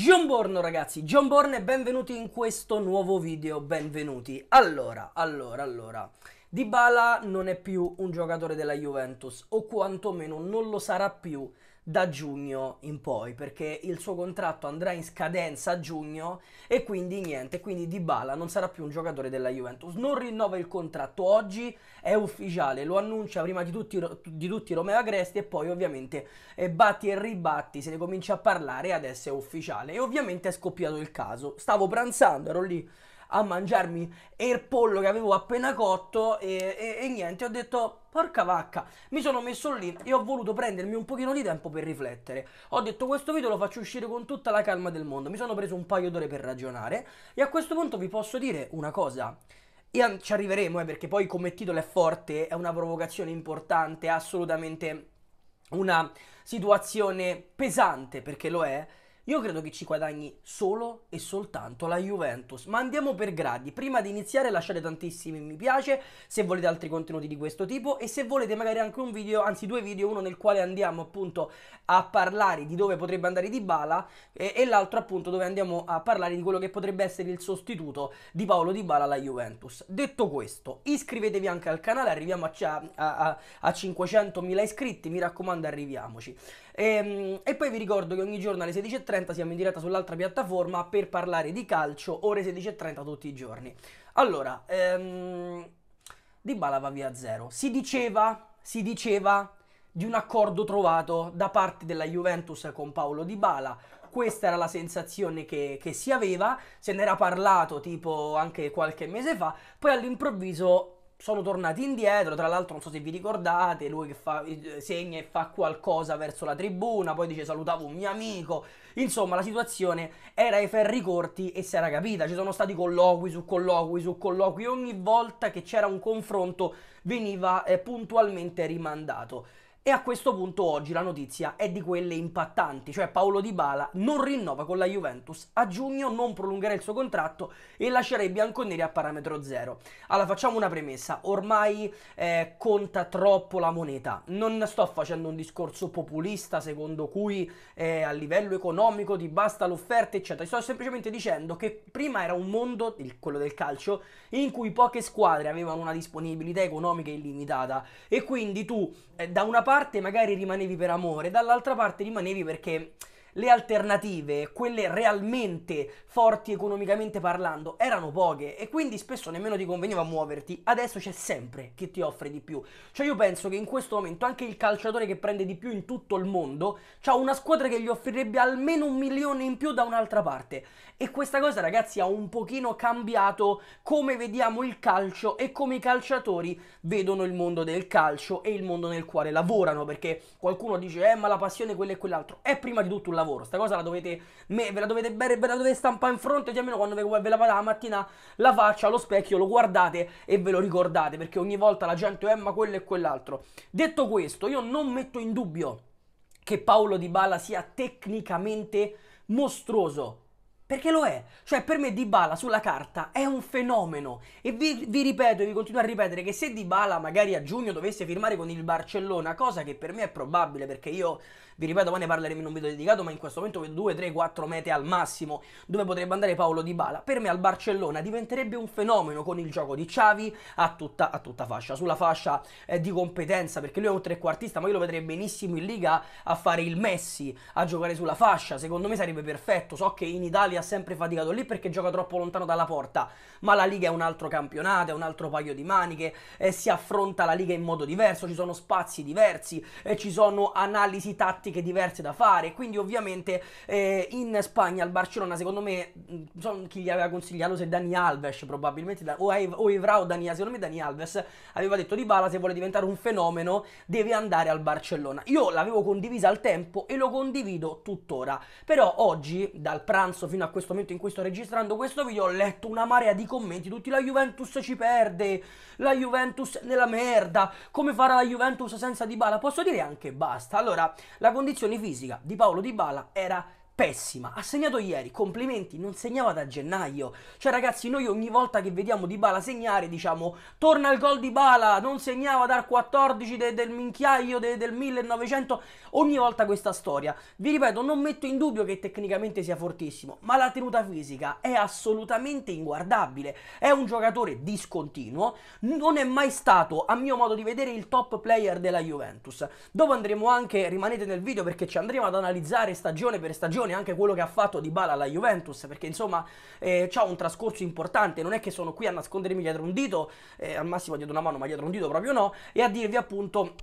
John Borno ragazzi, John Borno e benvenuti in questo nuovo video, benvenuti. Allora, allora, allora, Dybala non è più un giocatore della Juventus o quantomeno non lo sarà più da giugno in poi perché il suo contratto andrà in scadenza a giugno e quindi niente, quindi Dybala non sarà più un giocatore della Juventus, non rinnova il contratto oggi, è ufficiale, lo annuncia prima di tutti, di tutti Romeo Agresti e poi ovviamente eh, batti e ribatti, se ne comincia a parlare adesso è ufficiale e ovviamente è scoppiato il caso, stavo pranzando, ero lì a mangiarmi il pollo che avevo appena cotto e, e, e niente, ho detto porca vacca, mi sono messo lì e ho voluto prendermi un pochino di tempo per riflettere. Ho detto questo video lo faccio uscire con tutta la calma del mondo, mi sono preso un paio d'ore per ragionare e a questo punto vi posso dire una cosa. E ci arriveremo eh, perché poi come titolo è forte, è una provocazione importante, è assolutamente una situazione pesante perché lo è. Io credo che ci guadagni solo e soltanto la Juventus, ma andiamo per gradi. Prima di iniziare lasciate tantissimi mi piace se volete altri contenuti di questo tipo e se volete magari anche un video, anzi due video, uno nel quale andiamo appunto a parlare di dove potrebbe andare Di Bala e, e l'altro appunto dove andiamo a parlare di quello che potrebbe essere il sostituto di Paolo Di Bala alla Juventus. Detto questo, iscrivetevi anche al canale, arriviamo a, a, a, a 500.000 iscritti, mi raccomando arriviamoci. E, ehm, e, poi vi ricordo che ogni giorno alle 16.30 siamo in diretta sull'altra piattaforma per parlare di calcio, ore 16.30 tutti i giorni. Allora, ehm, Di Bala va via zero. Si diceva, si diceva di un accordo trovato da parte della Juventus con Paolo Di Bala questa era la sensazione che, che, si aveva, se n'era parlato tipo anche qualche mese fa, poi all'improvviso sono tornati indietro. Tra l'altro, non so se vi ricordate, lui che fa, eh, segna e fa qualcosa verso la tribuna, poi dice salutavo un mio amico. Insomma, la situazione era ai ferri corti e si era capita. Ci sono stati colloqui su colloqui su colloqui. Ogni volta che c'era un confronto veniva eh, puntualmente rimandato. E a questo punto oggi la notizia è di quelle impattanti, cioè Paolo Di Bala non rinnova con la Juventus, a giugno non prolungherà il suo contratto e lascerà i bianconeri a parametro zero. Allora facciamo una premessa, ormai eh, conta troppo la moneta, non sto facendo un discorso populista secondo cui eh, a livello economico ti basta l'offerta eccetera, sto semplicemente dicendo che prima era un mondo, il, quello del calcio, in cui poche squadre avevano una disponibilità economica illimitata e quindi tu eh, da una parte parte magari rimanevi per amore, dall'altra parte rimanevi perché le alternative, quelle realmente forti economicamente parlando, erano poche e quindi spesso nemmeno ti conveniva muoverti. Adesso c'è sempre chi ti offre di più. Cioè io penso che in questo momento anche il calciatore che prende di più in tutto il mondo ha una squadra che gli offrirebbe almeno un milione in più da un'altra parte. E questa cosa ragazzi ha un pochino cambiato come vediamo il calcio e come i calciatori vedono il mondo del calcio e il mondo nel quale lavorano. Perché qualcuno dice eh ma la passione quella e quell'altro. È prima di tutto un lavoro lavoro. Sta cosa la dovete, me, ve la dovete bere, ve la dovete stampare in fronte, cioè almeno quando ve, ve lavate la mattina la faccia allo specchio, lo guardate e ve lo ricordate, perché ogni volta la gente è eh, ma quello e quell'altro. Detto questo, io non metto in dubbio che Paolo Di Bala sia tecnicamente mostruoso, perché lo è. Cioè, per me Dybala sulla carta è un fenomeno. E vi, vi, ripeto e vi continuo a ripetere che se Dybala magari a giugno dovesse firmare con il Barcellona, cosa che per me è probabile perché io vi ripeto, poi ne parleremo in un video dedicato, ma in questo momento vedo 2, 3, 4 mete al massimo dove potrebbe andare Paolo Di Bala. Per me al Barcellona diventerebbe un fenomeno con il gioco di Xavi a tutta, a tutta fascia, sulla fascia eh, di competenza, perché lui è un trequartista, ma io lo vedrei benissimo in Liga a fare il Messi, a giocare sulla fascia, secondo me sarebbe perfetto. So che in Italia ha sempre faticato lì perché gioca troppo lontano dalla porta, ma la Liga è un altro campionato, è un altro paio di maniche, eh, si affronta la Liga in modo diverso, ci sono spazi diversi, eh, ci sono analisi tattiche tattiche diverse da fare, quindi ovviamente eh, in Spagna al Barcellona secondo me, non so chi gli aveva consigliato se Dani Alves probabilmente, o, o Evra o Dani, secondo me Dani Alves aveva detto di Bala se vuole diventare un fenomeno deve andare al Barcellona. Io l'avevo condivisa al tempo e lo condivido tuttora, però oggi dal pranzo fino a questo momento in cui sto registrando questo video ho letto una marea di commenti, tutti la Juventus ci perde, la Juventus nella merda, come farà la Juventus senza Di Bala? Posso dire anche basta. Allora, la condizione fisica di Paolo Di Bala era pessima. Ha segnato ieri, complimenti, non segnava da gennaio. Cioè ragazzi, noi ogni volta che vediamo Di Bala segnare diciamo torna il gol di Bala, non segnava dal 14 de, del minchiaio de, del 1900, ogni volta questa storia. Vi ripeto, non metto in dubbio che tecnicamente sia fortissimo, ma la tenuta fisica è assolutamente inguardabile. È un giocatore discontinuo, non è mai stato, a mio modo di vedere, il top player della Juventus. Dopo andremo anche, rimanete nel video perché ci andremo ad analizzare stagione per stagione prestazioni, anche quello che ha fatto Di Bala alla Juventus, perché insomma eh, ha un trascorso importante, non è che sono qui a nascondermi dietro un dito, eh, al massimo dietro una mano, ma dietro un dito proprio no, e a dirvi appunto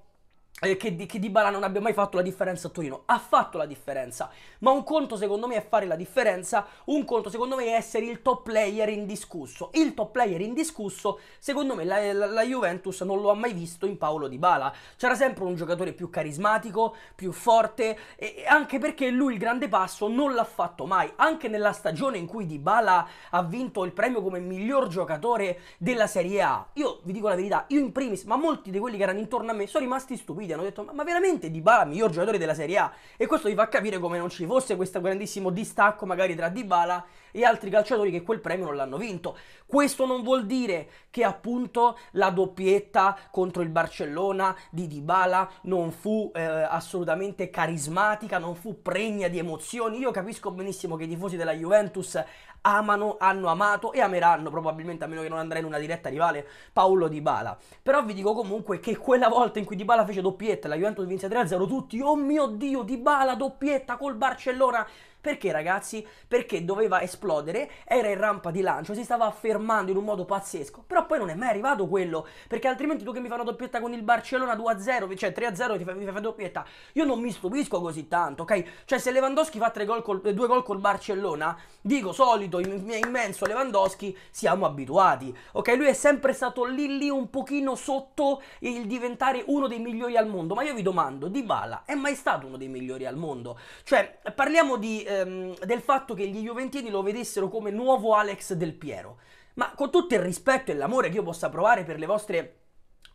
eh, che, di, che Dybala non abbia mai fatto la differenza a Torino. Ha fatto la differenza, ma un conto secondo me è fare la differenza, un conto secondo me è essere il top player indiscusso. Il top player indiscusso, secondo me la, la, la Juventus non lo ha mai visto in Paolo Dybala. C'era sempre un giocatore più carismatico, più forte, e, anche perché lui il grande passo non l'ha fatto mai. Anche nella stagione in cui Dybala ha vinto il premio come miglior giocatore della Serie A. Io vi dico la verità, io in primis, ma molti di quelli che erano intorno a me sono rimasti stupiti media hanno detto ma, ma veramente Dybala è il miglior giocatore della Serie A e questo vi fa capire come non ci fosse questo grandissimo distacco magari tra Dybala e altri calciatori che quel premio non l'hanno vinto. Questo non vuol dire che appunto la doppietta contro il Barcellona di Dybala non fu eh, assolutamente carismatica, non fu pregna di emozioni. Io capisco benissimo che i tifosi della Juventus amano, hanno amato e ameranno probabilmente a meno che non andrà in una diretta rivale Paolo Di Bala. Però vi dico comunque che quella volta in cui Di Bala fece doppietta, la Juventus vinse 3-0, tutti, oh mio Dio, Di Bala doppietta col Barcellona perché ragazzi? Perché doveva esplodere, era in rampa di lancio, si stava fermando in un modo pazzesco, però poi non è mai arrivato quello, perché altrimenti tu che mi fai una doppietta con il Barcellona 2-0, cioè 3-0 ti fai, mi fai doppietta, io non mi stupisco così tanto, ok? Cioè se Lewandowski fa tre gol col, due gol col Barcellona, dico solito, immenso Lewandowski, siamo abituati, ok? Lui è sempre stato lì lì un pochino sotto il diventare uno dei migliori al mondo, ma io vi domando, Di Bala è mai stato uno dei migliori al mondo? Cioè parliamo di... Eh, ehm, del fatto che gli Juventini lo vedessero come nuovo Alex Del Piero. Ma con tutto il rispetto e l'amore che io possa provare per le vostre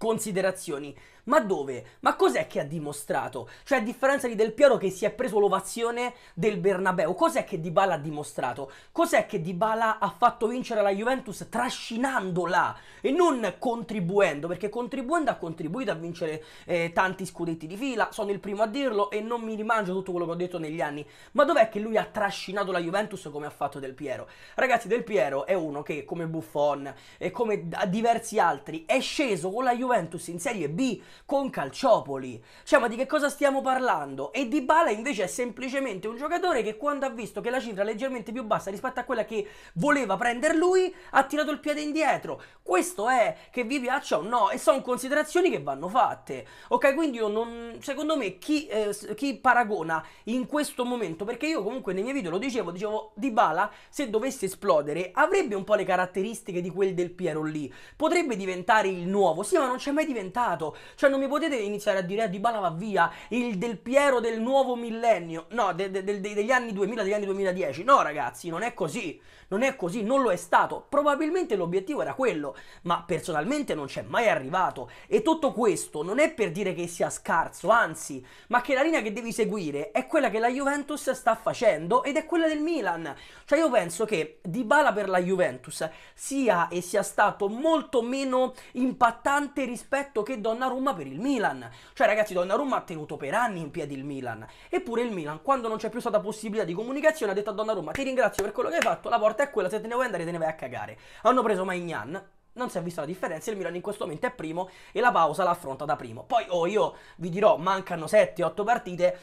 considerazioni. Ma dove? Ma cos'è che ha dimostrato? Cioè, a differenza di Del Piero che si è preso l'ovazione del Bernabeu, cos'è che Dybala ha dimostrato? Cos'è che Dybala ha fatto vincere la Juventus trascinandola e non contribuendo? Perché contribuendo ha contribuito a vincere eh, tanti scudetti di fila, sono il primo a dirlo e non mi rimangio tutto quello che ho detto negli anni. Ma dov'è che lui ha trascinato la Juventus come ha fatto Del Piero? Ragazzi, Del Piero è uno che, come Buffon e come diversi altri, è sceso con la Juventus Juventus in Serie B con Calciopoli. Cioè, ma di che cosa stiamo parlando? E Di Bala invece è semplicemente un giocatore che quando ha visto che la cifra è leggermente più bassa rispetto a quella che voleva prendere lui, ha tirato il piede indietro. Questo è che vi piaccia o no, e sono considerazioni che vanno fatte. Ok, quindi io non. Secondo me chi, eh, chi paragona in questo momento, perché io comunque nei miei video lo dicevo, dicevo Di Bala, se dovesse esplodere, avrebbe un po' le caratteristiche di quel del Piero lì. Potrebbe diventare il nuovo, sì, ma non c'è mai diventato. Cioè, non mi potete iniziare a dire a eh, Di Bala va via, il del Piero del nuovo millennio, no, de, de, de, degli anni 2000, degli anni 2010. No, ragazzi, non è così. Non è così, non lo è stato. Probabilmente l'obiettivo era quello, ma personalmente non c'è mai arrivato. E tutto questo non è per dire che sia scarso, anzi, ma che la linea che devi seguire è quella che la Juventus sta facendo ed è quella del Milan. Cioè, io penso che Di Bala per la Juventus sia e sia stato molto meno impattante rispetto che Donnarumma per il Milan. Cioè ragazzi Donnarumma ha tenuto per anni in piedi il Milan, eppure il Milan quando non c'è più stata possibilità di comunicazione ha detto a Donnarumma ti ringrazio per quello che hai fatto, la porta è quella, se te ne vuoi andare te ne vai a cagare. Hanno preso Maignan, non si è vista la differenza, il Milan in questo momento è primo e la pausa la affronta da primo. Poi oh, io vi dirò, mancano 7-8 partite,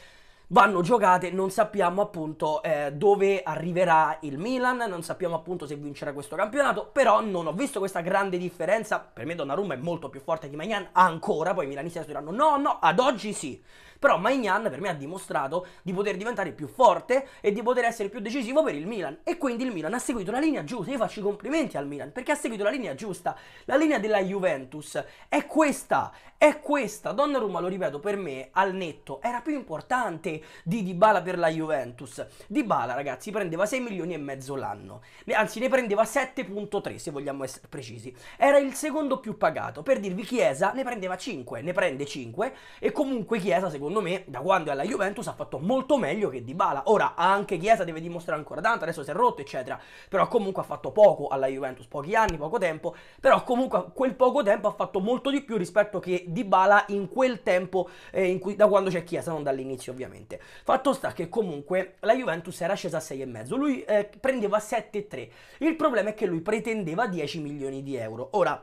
vanno giocate, non sappiamo appunto eh, dove arriverà il Milan, non sappiamo appunto se vincerà questo campionato, però non ho visto questa grande differenza, per me Donnarumma è molto più forte di Magnan ancora, poi i milanisti diranno no, no, ad oggi sì. Però Maignan per me ha dimostrato di poter diventare più forte e di poter essere più decisivo per il Milan. E quindi il Milan ha seguito la linea giusta. Io faccio i complimenti al Milan perché ha seguito la linea giusta, la linea della Juventus. È questa, è questa. Donnarumma, lo ripeto, per me al netto era più importante di Dybala per la Juventus. Dybala, ragazzi, prendeva 6 milioni e mezzo l'anno. Anzi, ne prendeva 7.3 se vogliamo essere precisi. Era il secondo più pagato. Per dirvi Chiesa ne prendeva 5, ne prende 5 e comunque Chiesa secondo secondo me, da quando è alla Juventus, ha fatto molto meglio che Dybala. Ora, anche Chiesa deve dimostrare ancora tanto, adesso si è rotto, eccetera. Però comunque ha fatto poco alla Juventus, pochi anni, poco tempo. Però comunque quel poco tempo ha fatto molto di più rispetto che Dybala in quel tempo eh, in cui, da quando c'è Chiesa, non dall'inizio ovviamente. Fatto sta che comunque la Juventus era scesa a 6,5, lui eh, prendeva 7,3. Il problema è che lui pretendeva 10 milioni di euro. Ora,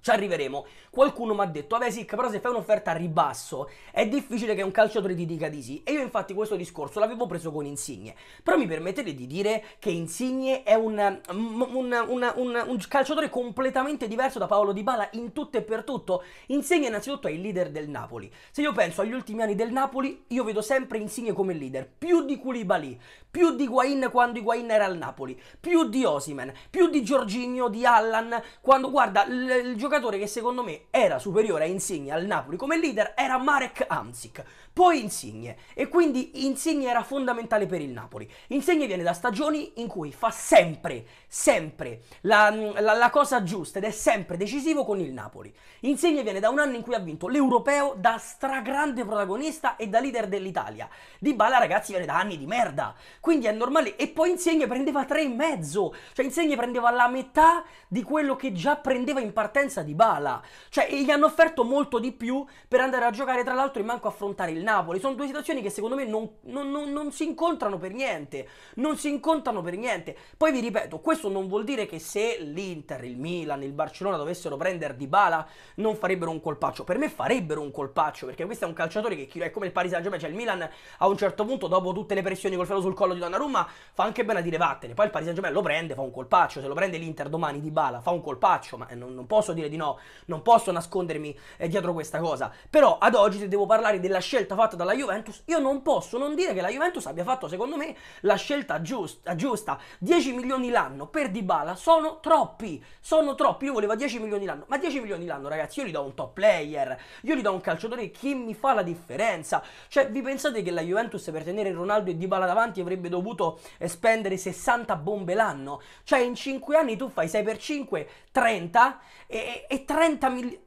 ci arriveremo. Qualcuno mi ha detto, vabbè Sic, però se fai un'offerta a ribasso è difficile che un calciatore ti dica di sì. E io infatti questo discorso l'avevo preso con Insigne. Però mi permettete di dire che Insigne è mm, mm, un, un, un, un calciatore completamente diverso da Paolo Di Bala in tutto e per tutto. Insigne innanzitutto è il leader del Napoli. Se io penso agli ultimi anni del Napoli, io vedo sempre Insigne come leader, più di Koulibaly, più di Guain quando Guain era al Napoli, più di Osimen, più di Giorginio, di Allan, quando guarda il, il giocatore che secondo me era superiore a Insigne al Napoli come leader era Marek Amzik. Poi Insigne, e quindi Insigne era fondamentale per il Napoli. Insigne viene da stagioni in cui fa sempre, sempre la, la, la cosa giusta ed è sempre decisivo con il Napoli. Insigne viene da un anno in cui ha vinto l'Europeo da stragrande protagonista e da leader dell'Italia. Di Bala, ragazzi, viene da anni di merda, quindi è normale. E poi Insigne prendeva tre e mezzo, cioè Insigne prendeva la metà di quello che già prendeva in partenza di Bala. Cioè, gli hanno offerto molto di più per andare a giocare, tra l'altro, e manco affrontare il Napoli. Sono due situazioni che secondo me non, non, non, non, si incontrano per niente. Non si incontrano per niente. Poi vi ripeto, questo non vuol dire che se l'Inter, il Milan, il Barcellona dovessero prendere Dybala non farebbero un colpaccio. Per me farebbero un colpaccio perché questo è un calciatore che è come il Paris Saint-Germain, cioè il Milan a un certo punto dopo tutte le pressioni col ferro sul collo di Donnarumma fa anche bene a dire vattene. Poi il Paris Saint-Germain lo prende, fa un colpaccio, se lo prende l'Inter domani Dybala fa un colpaccio, ma eh, non, non posso dire di no, non posso nascondermi eh, dietro questa cosa. Però ad oggi se devo parlare della scelta fatto dalla Juventus, io non posso non dire che la Juventus abbia fatto, secondo me, la scelta giusta. giusta. 10 milioni l'anno per Dybala sono troppi, sono troppi. Io volevo 10 milioni l'anno, ma 10 milioni l'anno, ragazzi, io gli do un top player, io gli do un calciatore che mi fa la differenza. Cioè, vi pensate che la Juventus per tenere Ronaldo e Dybala davanti avrebbe dovuto spendere 60 bombe l'anno? Cioè, in 5 anni tu fai 6 x 5, 30 e, e 30 milioni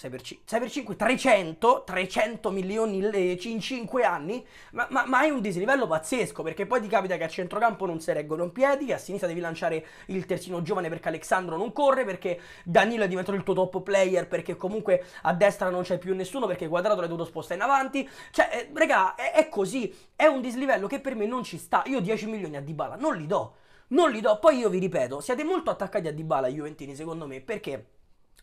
Cyber, C- Cyber 5 300, 300 milioni in 5 anni, ma, ma, ma, hai un dislivello pazzesco perché poi ti capita che a centrocampo non si reggono in piedi, che a sinistra devi lanciare il terzino giovane perché Alexandro non corre, perché Danilo è diventato il tuo top player, perché comunque a destra non c'è più nessuno perché Quadrato l'hai dovuto spostare in avanti, cioè eh, raga è, è così, è un dislivello che per me non ci sta, io 10 milioni a Dybala non li do, non li do, poi io vi ripeto, siete molto attaccati a Dybala Juventini secondo me perché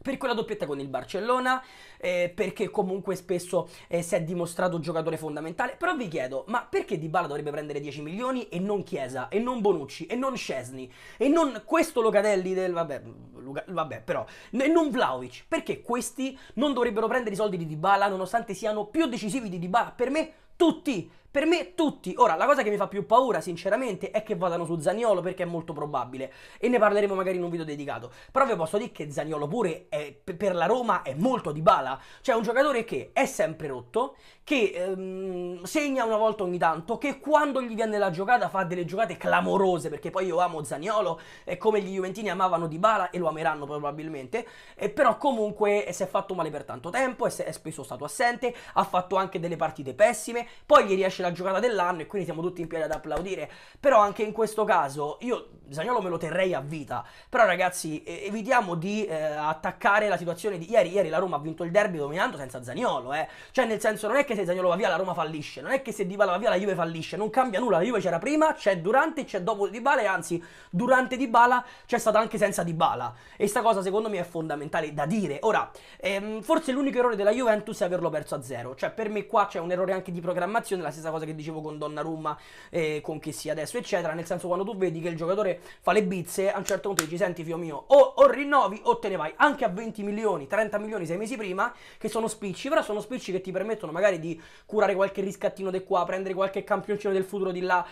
per quella doppietta con il Barcellona, eh, perché comunque spesso eh, si è dimostrato un giocatore fondamentale. Però vi chiedo, ma perché Dybala dovrebbe prendere 10 milioni e non Chiesa, e non Bonucci, e non Scesni, e non questo Locatelli del... vabbè, Luca, vabbè però, e non Vlaovic? Perché questi non dovrebbero prendere i soldi di Dybala nonostante siano più decisivi di Dybala? Per me tutti, per me tutti. Ora, la cosa che mi fa più paura, sinceramente, è che vadano su Zaniolo perché è molto probabile. E ne parleremo magari in un video dedicato. Però vi posso dire che Zaniolo pure è, per la Roma è molto di bala. Cioè, un giocatore che è sempre rotto, che ehm, segna una volta ogni tanto, che quando gli viene la giocata fa delle giocate clamorose, perché poi io amo Zaniolo, è come gli Juventini amavano di bala e lo ameranno probabilmente. Eh, però comunque eh, si è fatto male per tanto tempo, è, è spesso stato assente, ha fatto anche delle partite pessime, poi gli riesce esce la giocata dell'anno e quindi siamo tutti in piedi ad applaudire. Però anche in questo caso io Zagnolo me lo terrei a vita. Però ragazzi, evitiamo di eh, attaccare la situazione di ieri. Ieri la Roma ha vinto il derby dominando senza Zagnolo, eh. Cioè nel senso non è che se Zagnolo va via la Roma fallisce, non è che se Dybala va via la Juve fallisce, non cambia nulla. La Juve c'era prima, c'è durante, c'è dopo Dybala e anzi, durante Dybala c'è stata anche senza Dybala. E sta cosa secondo me è fondamentale da dire. Ora, ehm, forse l'unico errore della Juventus è averlo perso a zero. Cioè per me qua c'è un errore anche di programmazione, la stessa cosa che dicevo con Donnarumma, eh, con chi sia adesso, eccetera. Nel senso quando tu vedi che il giocatore fa le bizze, a un certo punto dici senti figlio mio, o, o rinnovi o te ne vai, anche a 20 milioni, 30 milioni sei mesi prima, che sono spicci, però sono spicci che ti permettono magari di curare qualche riscattino di qua, prendere qualche campioncino del futuro di là,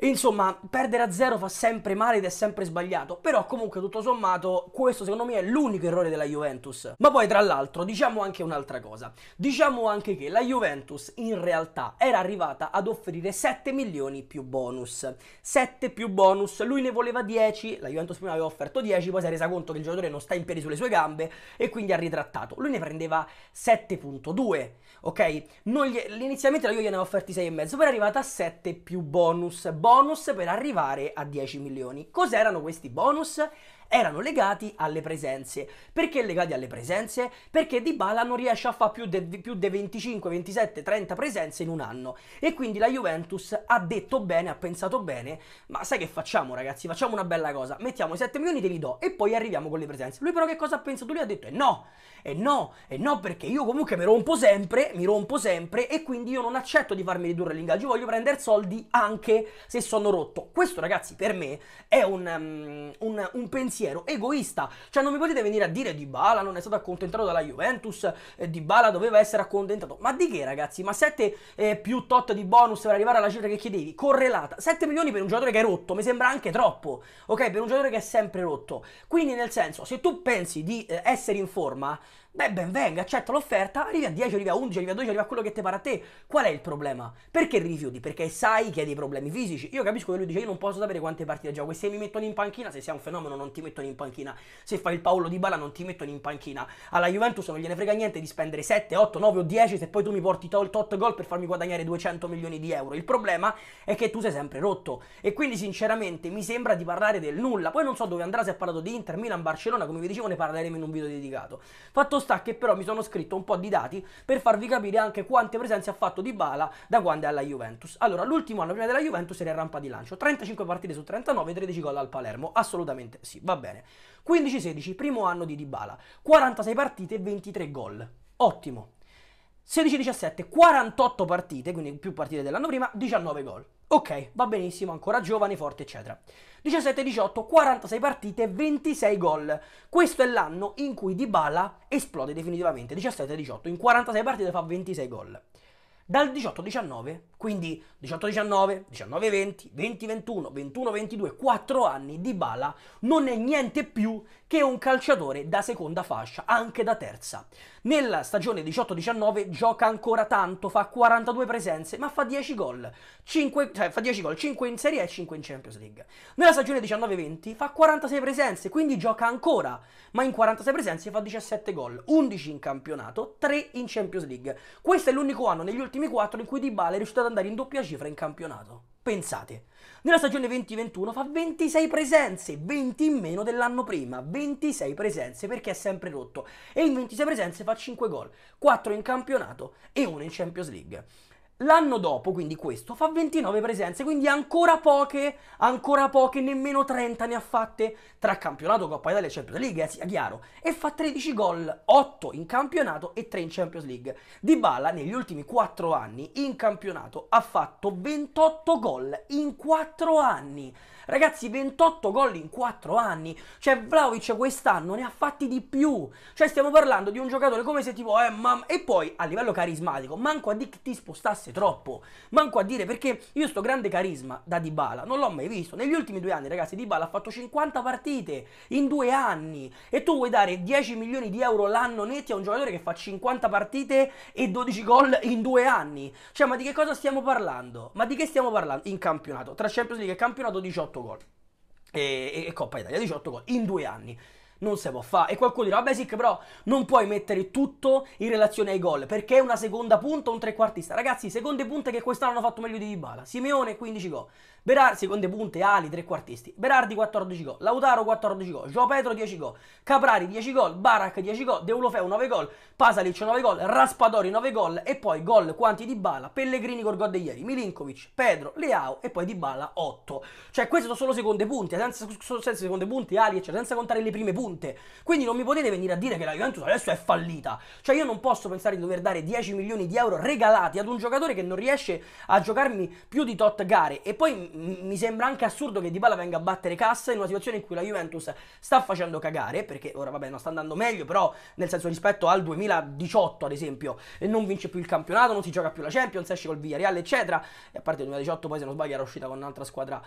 Insomma, perdere a zero fa sempre male ed è sempre sbagliato, però comunque tutto sommato questo secondo me è l'unico errore della Juventus. Ma poi tra l'altro diciamo anche un'altra cosa, diciamo anche che la Juventus in realtà era arrivata ad offrire 7 milioni più bonus, 7 più bonus, lui ne voleva 10, la Juventus prima aveva offerto 10, poi si è resa conto che il giocatore non sta in piedi sulle sue gambe e quindi ha ritrattato, lui ne prendeva 7.2, ok? Noi, inizialmente la Juventus ne aveva offerti 6,5, poi è arrivata a 7 più bonus bonus per arrivare a 10 milioni. Cos'erano questi bonus? erano legati alle presenze. Perché legati alle presenze? Perché Dybala non riesce a fare più di 25, 27, 30 presenze in un anno e quindi la Juventus ha detto bene, ha pensato bene, ma sai che facciamo ragazzi? Facciamo una bella cosa, mettiamo i 7 milioni, te li do e poi arriviamo con le presenze. Lui però che cosa ha pensato? Lui ha detto e eh no, e eh no, e eh no perché io comunque mi rompo sempre, mi rompo sempre e quindi io non accetto di farmi ridurre l'ingaggio, voglio prendere soldi anche se sono rotto. Questo ragazzi per me è un, um, un, un pensiero pensiero egoista. Cioè non mi potete venire a dire Di Bala non è stato accontentato dalla Juventus, eh, Di Bala doveva essere accontentato. Ma di che ragazzi? Ma 7 eh, più tot di bonus per arrivare alla cifra che chiedevi, correlata. 7 milioni per un giocatore che è rotto, mi sembra anche troppo, ok? Per un giocatore che è sempre rotto. Quindi nel senso, se tu pensi di eh, essere in forma, beh ben venga, accetta l'offerta, arrivi a 10, arrivi a 11, arrivi a 12, arrivi a quello che ti pare a te. Qual è il problema? Perché rifiuti? Perché sai che hai dei problemi fisici. Io capisco che lui dice io non posso sapere quante partite gioco e se mi mettono in panchina, se sei un fenomeno non ti mettono in panchina, se fai il Paolo di Bala non ti mettono in panchina. Alla Juventus non gliene frega niente di spendere 7, 8, 9 o 10 se poi tu mi porti tol, tot gol per farmi guadagnare 200 milioni di euro. Il problema è che tu sei sempre rotto e quindi sinceramente mi sembra di parlare del nulla. Poi non so dove andrà se ha parlato di Inter, Milan, Barcellona, come vi dicevo ne parleremo in un video dedicato. Fatto sta che però mi sono scritto un po' di dati per farvi capire anche quante presenze ha fatto Dybala da quando è alla Juventus. Allora, l'ultimo anno prima della Juventus era in rampa di lancio, 35 partite su 39, 13 gol al Palermo, assolutamente sì, va bene. 15-16, primo anno di Dybala, 46 partite 23 gol. Ottimo. 16-17, 48 partite, quindi più partite dell'anno prima, 19 gol. Ok, va benissimo, ancora giovane, forte, eccetera. 17-18, 46 partite, 26 gol. Questo è l'anno in cui Dybala esplode definitivamente. 17-18, in 46 partite fa 26 gol. Dal 18-19 quindi 18-19, 19-20, 20-21, 21-22, 4 anni di bala non è niente più che un calciatore da seconda fascia, anche da terza. Nella stagione 18-19 gioca ancora tanto, fa 42 presenze, ma fa 10 gol. 5, cioè fa 10 gol, 5 in Serie A e 5 in Champions League. Nella stagione 19-20 fa 46 presenze, quindi gioca ancora, ma in 46 presenze fa 17 gol, 11 in campionato, 3 in Champions League. Questo è l'unico anno negli ultimi 4 in cui Dybala è riuscito ad andare in doppia cifra in campionato. Pensate, nella stagione 2021 fa 26 presenze, 20 in meno dell'anno prima, 26 presenze perché è sempre rotto e in 26 presenze fa 5 gol, 4 in campionato e 1 in Champions League. L'anno dopo, quindi questo, fa 29 presenze, quindi ancora poche, ancora poche, nemmeno 30 ne ha fatte tra campionato, Coppa Italia e Champions League, eh, è chiaro, e fa 13 gol, 8 in campionato e 3 in Champions League. Di Bala negli ultimi 4 anni in campionato ha fatto 28 gol in 4 anni. Ragazzi, 28 gol in 4 anni. Cioè, Vlaovic quest'anno ne ha fatti di più. Cioè, stiamo parlando di un giocatore come se tipo, eh, mam... E poi, a livello carismatico, manco a dire che ti spostasse troppo. Manco a dire, perché io sto grande carisma da Dybala non l'ho mai visto. Negli ultimi due anni, ragazzi, Dybala ha fatto 50 partite in due anni. E tu vuoi dare 10 milioni di euro l'anno netti a un giocatore che fa 50 partite e 12 gol in due anni? Cioè, ma di che cosa stiamo parlando? Ma di che stiamo parlando? In campionato. Tra Champions League e campionato 18 18 gol. E, e Coppa Italia, 18 gol in due anni non si può fare. E qualcuno dirà, vabbè Sic, però non puoi mettere tutto in relazione ai gol, perché è una seconda punta un trequartista. Ragazzi, seconde punte che quest'anno hanno fatto meglio di Dybala. Simeone 15 gol. Berardi, seconde punte, Ali, trequartisti. Berardi 14 gol. Lautaro 14 gol. Gio Petro, 10 gol. Caprari 10 gol. Barak 10 gol. Deulofeu 9 gol. Pasalic 9 gol. Raspadori 9 gol. E poi gol quanti di Bala. Pellegrini col gol di ieri. Milinkovic, Pedro, Leao e poi di Bala 8. Cioè queste sono solo seconde punte, senza, senza seconde punte, Ali, cioè senza contare le prime punte punte. Quindi non mi potete venire a dire che la Juventus adesso è fallita. Cioè io non posso pensare di dover dare 10 milioni di euro regalati ad un giocatore che non riesce a giocarmi più di tot gare. E poi mi sembra anche assurdo che Dybala venga a battere cassa in una situazione in cui la Juventus sta facendo cagare, perché ora vabbè non sta andando meglio, però nel senso rispetto al 2018 ad esempio, e non vince più il campionato, non si gioca più la Champions, esce col Villarreal eccetera. E a parte il 2018 poi se non sbaglio era uscita con un'altra squadra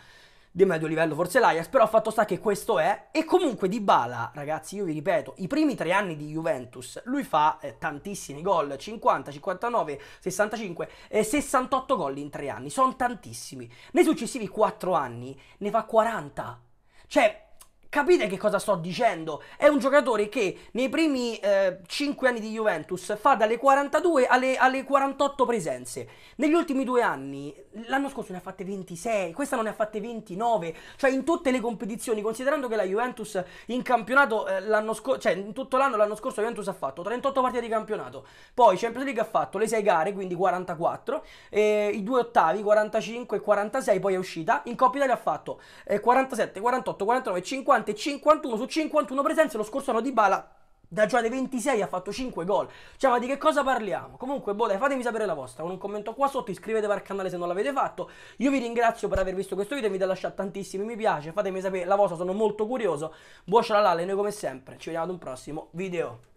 di medio livello forse l'Ajax, però fatto sta che questo è e comunque Dybala, ragazzi, io vi ripeto, i primi tre anni di Juventus, lui fa eh, tantissimi gol, 50, 59, 65, eh, 68 gol in tre anni, sono tantissimi. Nei successivi quattro anni ne fa 40. Cioè, Capite che cosa sto dicendo? È un giocatore che nei primi eh, 5 anni di Juventus fa dalle 42 alle, alle 48 presenze. Negli ultimi due anni, l'anno scorso ne ha fatte 26, questa non ne ha fatte 29, cioè in tutte le competizioni, considerando che la Juventus in campionato eh, l'anno scorso, cioè in tutto l'anno l'anno scorso la Juventus ha fatto 38 partite di campionato, poi Champions League ha fatto le 6 gare, quindi 44, eh, i due ottavi 45 e 46, poi è uscita, in Coppa Italia ha fatto 47, 48, 49, 50 quante 51 su 51 presenze lo scorso anno di Bala da giocate 26 ha fatto 5 gol. Cioè, ma di che cosa parliamo? Comunque, boh, dai, fatemi sapere la vostra con un commento qua sotto, iscrivetevi al canale se non l'avete fatto. Io vi ringrazio per aver visto questo video, mi da lasciare tantissimi mi piace, fatemi sapere la vostra, sono molto curioso. Buon ciao e noi come sempre, ci vediamo ad un prossimo video.